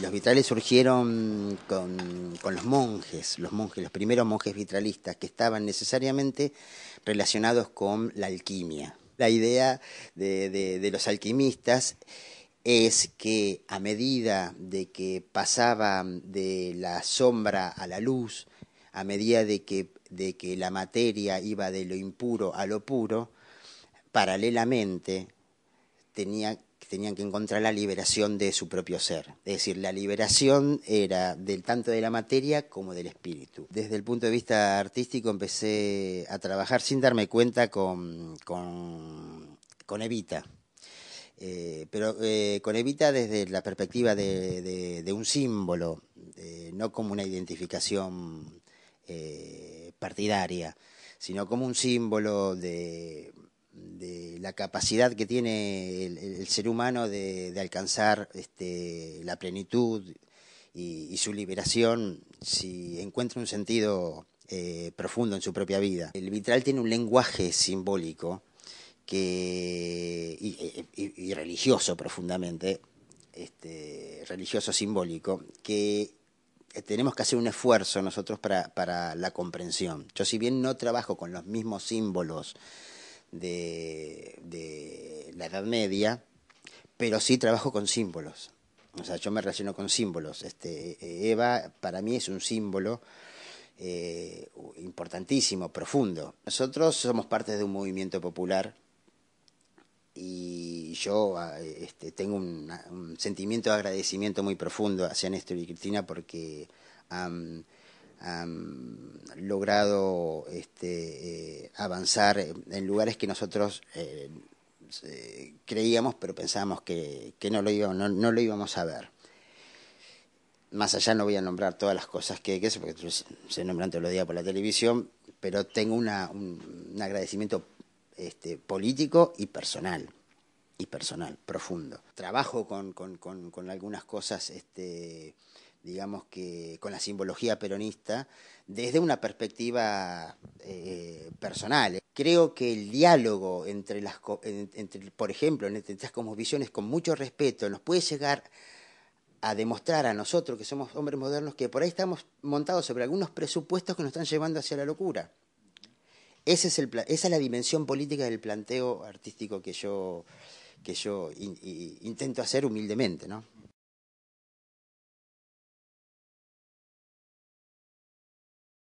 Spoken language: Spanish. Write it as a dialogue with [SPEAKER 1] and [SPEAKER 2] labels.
[SPEAKER 1] los vitrales surgieron con, los monjes, los monjes, los primeros monjes vitralistas que estaban necesariamente relacionados con la alquimia. La idea de, los alquimistas es que a medida de que pasaba de la sombra a la luz, a medida de que, de que la materia iba de lo impuro a lo puro, paralelamente tenía que tenían que encontrar la liberación de su propio ser. Es decir, la liberación era del tanto de la materia como del espíritu. Desde el punto de vista artístico empecé a trabajar sin darme cuenta con, con, Evita. Eh, pero eh, con Evita desde la perspectiva de, un símbolo, eh, no como una identificación partidaria, sino como un símbolo de, de la capacidad que tiene el, ser humano de, alcanzar este, la plenitud y, su liberación si encuentra un sentido eh, profundo en su propia vida. El vitral tiene un lenguaje simbólico que, y, religioso profundamente, este, religioso simbólico, que tenemos que hacer un esfuerzo nosotros para la comprensión. Yo si bien no trabajo con los mismos símbolos, de, la Edad Media, pero sí trabajo con símbolos. O sea, yo me relaciono con símbolos. Este, eh, Eva para mí es un símbolo eh, importantísimo, profundo. Nosotros somos parte de un movimiento popular y yo ah, este, tengo un, sentimiento de agradecimiento muy profundo hacia Néstor y Cristina porque logrado este, eh, avanzar en lugares que nosotros eh, eh, creíamos, pero pensábamos que, no, lo no, lo íbamos a ver. Más allá no voy a nombrar todas las cosas que, que porque se nombran todos los días por la televisión, pero tengo un, agradecimiento este, político y personal y personal, profundo. Trabajo con, algunas cosas este, digamos que con la simbología peronista, desde una perspectiva eh, personal. Creo que el diálogo entre las, por ejemplo, entre estas visiones con mucho respeto, nos puede llegar a demostrar a nosotros que somos hombres modernos que por ahí estamos montados sobre algunos presupuestos que nos están llevando hacia la locura. Ese es el, esa es la dimensión política del planteo artístico que yo, que yo intento hacer humildemente, ¿no?